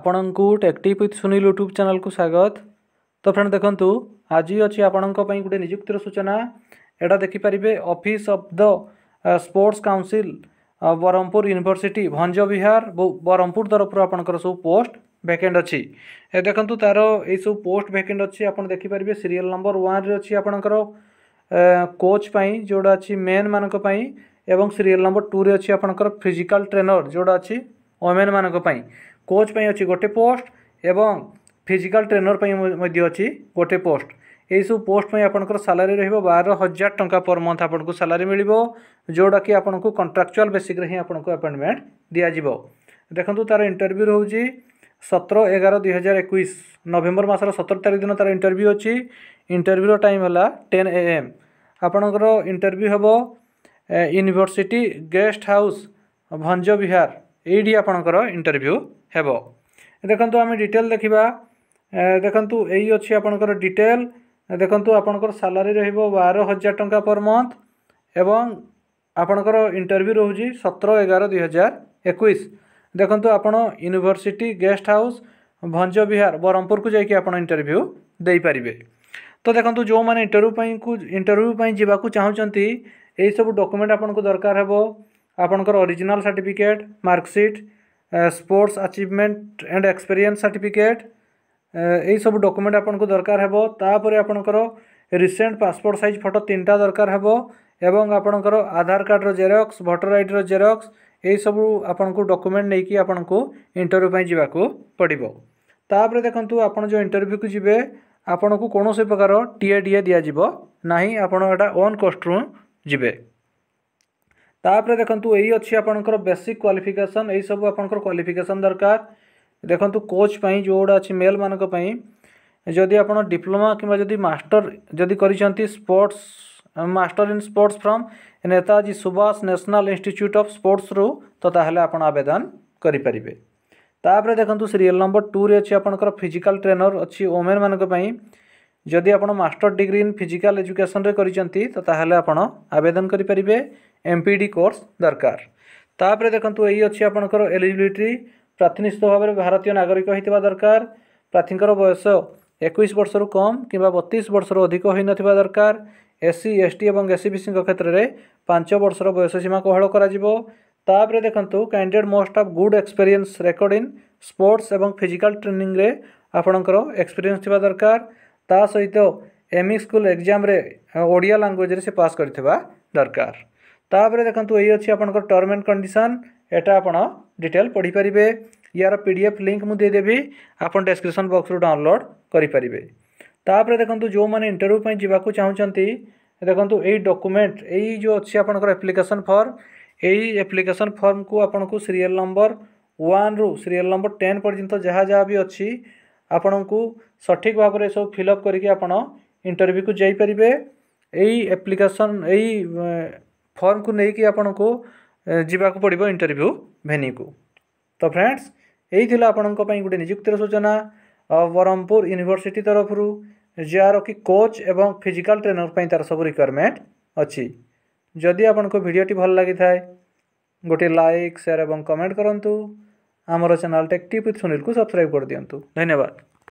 ଆପଣଙ୍କୁ ଟେକ୍ଟିପ୍ with Sunil YouTube ଚ୍ୟାନେଲ୍କୁ ସ୍ୱାଗତ ତ ଫ୍ରେଣ୍ଡ ଦେଖନ୍ତୁ ଆଜି ଅଛି ଆପଣଙ୍କ ପାଇଁ ଗୋଟେ ନିଯୁକ୍ତିର ସୂଚନା ଏଇଟା ଦେଖିପାରିବେ office of the sports council Berhampur university Bhanja Bihar Berhampur ତରଫରୁ ଆପଣଙ୍କର ସବୁ ପୋଷ୍ଟ ଭ୍ୟାକେଣ୍ଟ ଅଛି ଏ ଦେଖନ୍ତୁ ତା'ର ଏଇସବୁ ପୋଷ୍ଟ ଭ୍ୟାକେଣ୍ଟ ଅଛି ଆପଣ ଦେଖିପାରିବେ ସିରିଏଲ୍ ନମ୍ବର ୱାନ୍ରେ ଅଛି ଆପଣଙ୍କର କୋଚ୍ ପାଇଁ ଯେଉଁଟା ଅଛି ମେନ୍ମାନଙ୍କ ପାଇଁ ଏବଂ ସିରିଏଲ୍ ନମ୍ବର ଟୁରେ ଅଛି ଆପଣଙ୍କର ଫିଜିକାଲ୍ ଟ୍ରେନର୍ ଯେଉଁଟା ଅଛି ୱମେନ୍ମାନଙ୍କ ପାଇଁ କୋଚ୍ ପାଇଁ ଅଛି ଗୋଟେ ପୋଷ୍ଟ ଏବଂ ଫିଜିକାଲ୍ ଟ୍ରେନର୍ ପାଇଁ ମଧ୍ୟ ଅଛି ଗୋଟେ ପୋଷ୍ଟ ଏହିସବୁ ପୋଷ୍ଟ ପାଇଁ ଆପଣଙ୍କର ସାଲାରୀ ରହିବ ବାର ହଜାର ଟଙ୍କା ପର୍ ମନ୍ଥ ଆପଣଙ୍କୁ ସାଲାରୀ ମିଳିବ ଯେଉଁଟାକି ଆପଣଙ୍କୁ କଣ୍ଟ୍ରାକ୍ଚୁଆଲ୍ ବେସିକ୍ରେ ହିଁ ଆପଣଙ୍କୁ ଆପଏଣ୍ଟମେଣ୍ଟ ଦିଆଯିବ ଦେଖନ୍ତୁ ତା'ର ଇଣ୍ଟରଭ୍ୟୁ ରହୁଛି ସତର ଏଗାର ଦୁଇ ହଜାର ଏକୋଇଶ ନଭେମ୍ବର ମାସର ସତର ତାରିଖ ଦିନ ତା'ର ଇଣ୍ଟରଭ୍ୟୁ ଅଛି ଇଣ୍ଟରଭ୍ୟୁର ଟାଇମ୍ ହେଲା ଟେନ୍ ଏ ଏମ୍ ଆପଣଙ୍କର ଇଣ୍ଟରଭ୍ୟୁ ହେବ university guest house Bhanja Bihar ଏଇଠି ଆପଣଙ୍କର ଇଣ୍ଟରଭ୍ୟୁ ହେବ ଦେଖନ୍ତୁ ଆମେ ଡିଟେଲ୍ ଦେଖିବା ଦେଖନ୍ତୁ ଏଇ ଅଛି ଆପଣଙ୍କର ଡିଟେଲ୍ ଦେଖନ୍ତୁ ଆପଣଙ୍କର ସାଲାରୀ ରହିବ ବାର ହଜାର ଟଙ୍କା ପର୍ ମନ୍ଥ ଏବଂ ଆପଣଙ୍କର ଇଣ୍ଟରଭ୍ୟୁ ରହୁଛି ସତର ଏଗାର ଦୁଇହଜାର ଏକୋଇଶ ଦେଖନ୍ତୁ ଆପଣ university guest house Bhanja Bihar ବ୍ରହ୍ମପୁରକୁ ଯାଇକି ଆପଣ ଇଣ୍ଟରଭ୍ୟୁ ଦେଇପାରିବେ ତ ଦେଖନ୍ତୁ ଯେଉଁମାନେ ଇଣ୍ଟରଭ୍ୟୁ ପାଇଁକୁ ଇଣ୍ଟରଭ୍ୟୁ ପାଇଁ ଯିବାକୁ ଚାହୁଁଛନ୍ତି ଏହିସବୁ ଡକୁମେଣ୍ଟ ଆପଣଙ୍କୁ ଦରକାର ହେବ ଆପଣଙ୍କର original certificate marksheet sports achievement and experience certificate এইসব ডকুমেন্ট আপনার দরকার হব তাপরে আপনার রিসেন্ট পাসপোর্ট সাইজ ফটো তিনটা দরকার হব এবং আপনার আধার কার্ডর জেরক্স ভোটর আইডির জেরক্স এইসব আপনার ডকুমেন্ট নেই আপনার ইন্টরভিউ যা পড়ব তাপরে দেখুন আপনার যে ইন্টরভিউ কু যাবে আপনার কৌশি প্রকার টিএ ডিএ দিয়া যাব না আপনার এটা ওন কষ্ট্রু যাবে ତାପରେ ଦେଖନ୍ତୁ ଏଇ ଅଛି ଆପଣଙ୍କର ବେସିକ୍ କ୍ୱାଲିଫିକେସନ୍ ଏଇସବୁ ଆପଣଙ୍କର କ୍ୱାଲିଫିକେସନ୍ ଦରକାର ଦେଖନ୍ତୁ କୋଚ୍ ପାଇଁ ଯେଉଁଗୁଡ଼ା ଅଛି ମେଲ୍ମାନଙ୍କ ପାଇଁ ଯଦି ଆପଣ ଡିପ୍ଲୋମା କିମ୍ବା ଯଦି ମାଷ୍ଟର ଯଦି କରିଛନ୍ତି sports master in sports from Netaji Subhash national institute of ସ୍ପୋର୍ଟସରୁ ତ ତାହେଲେ ଆପଣ ଆବେଦନ କରିପାରିବେ ତାପରେ ଦେଖନ୍ତୁ ସିରିଏଲ୍ ନମ୍ବର ଟୁରେ ଅଛି ଆପଣଙ୍କର ଫିଜିକାଲ୍ ଟ୍ରେନର୍ ଅଛି ଓମେନ୍ମାନଙ୍କ ପାଇଁ ଯଦି ଆପଣ ମାଷ୍ଟର ଡିଗ୍ରୀ ଇନ୍ ଫିଜିକାଲ୍ ଏଜୁକେସନ୍ରେ କରିଛନ୍ତି ତ ତାହେଲେ ଆପଣ ଆବେଦନ କରିପାରିବେ ଏମ୍ ପି ଡ଼ି କୋର୍ସ ଦରକାର ତାପରେ ଦେଖନ୍ତୁ ଏଇ ଅଛି ଆପଣଙ୍କର ଏଲିଜିବିଲିଟି ପ୍ରାର୍ଥୀ ନିଶ୍ଚିତ ଭାବରେ ଭାରତୀୟ ନାଗରିକ ହୋଇଥିବା ଦରକାର ପ୍ରାର୍ଥୀଙ୍କର ବୟସ ଏକୋଇଶ ବର୍ଷରୁ କମ୍ କିମ୍ବା ବତିଶ ବର୍ଷରୁ ଅଧିକ ହୋଇନଥିବା ଦରକାର ଏସ୍ସି ଏସ୍ଟି ଏବଂ ଏସ୍ସି ବିସିଙ୍କ କ୍ଷେତ୍ରରେ ପାଞ୍ଚ ବର୍ଷର ବୟସ ସୀମା କୋହଳ କରାଯିବ ତାପରେ ଦେଖନ୍ତୁ candidate most of good experience record in sports ଏବଂ ଫିଜିକାଲ୍ ଟ୍ରେନିଂରେ ଆପଣଙ୍କର ଏକ୍ସପେରିଏନ୍ସ ଥିବା ଦରକାର ତା ସହିତ ଏମଇ ସ୍କୁଲ୍ ଏକ୍ଜାମ୍ରେ ଓଡ଼ିଆ ଲାଙ୍ଗୁଏଜ୍ରେ ସେ ପାସ୍ କରିଥିବା ଦରକାର तापर देखो ये अच्छी आप टर्म एंड कंडीशन यहाँ आप डिटेल पढ़ीपारे यार पी डी एफ लिंक मुझे देदेवि आप डेस्क्रिपन बक्स रु डाउनलोड करेंगे देखो जो मैंने इंटरव्यू पर जावाक चाहती देखो यही डकुमेंट यो अच्छी आप्लिकेसन फर्म यही एप्लिकेसन फर्म को आपको सीरीयल नंबर वन रु सीरीयल नंबर टेन पर्यटन जहाँ जहाँ भी अच्छी आपण को सठिक भाव में सब फिलअप करके आप इंटरव्यू को जापरि यही एप्लिकेसन यही ଫର୍ମକୁ ନେଇକି ଆପଣଙ୍କୁ ଯିବାକୁ ପଡ଼ିବ ଇଣ୍ଟରଭ୍ୟୁ ଭେନ୍ୟୁକୁ ତ ଫ୍ରେଣ୍ଡସ୍ ଏଇ ଥିଲା ଆପଣଙ୍କ ପାଇଁ ଗୋଟେ ନିଯୁକ୍ତିର ସୂଚନା ବ୍ରହ୍ମପୁର ୟୁନିଭର୍ସିଟି ତରଫରୁ ଯାହାର କି କୋଚ୍ ଏବଂ ଫିଜିକାଲ୍ ଟ୍ରେନର୍ ପାଇଁ ତା'ର ସବୁ ରିକ୍ୱାରମେଣ୍ଟ ଅଛି ଯଦି ଆପଣଙ୍କ ଭିଡ଼ିଓଟି ଭଲ ଲାଗିଥାଏ ଗୋଟିଏ ଲାଇକ୍ ସେୟାର୍ ଏବଂ କମେଣ୍ଟ କରନ୍ତୁ ଆମର ଚ୍ୟାନେଲ୍ ଟେକ୍ ଟିପ୍ ୱିଥ୍ ସୁନିଲକୁ ସବସ୍କ୍ରାଇବ୍ କରିଦିଅନ୍ତୁ ଧନ୍ୟବାଦ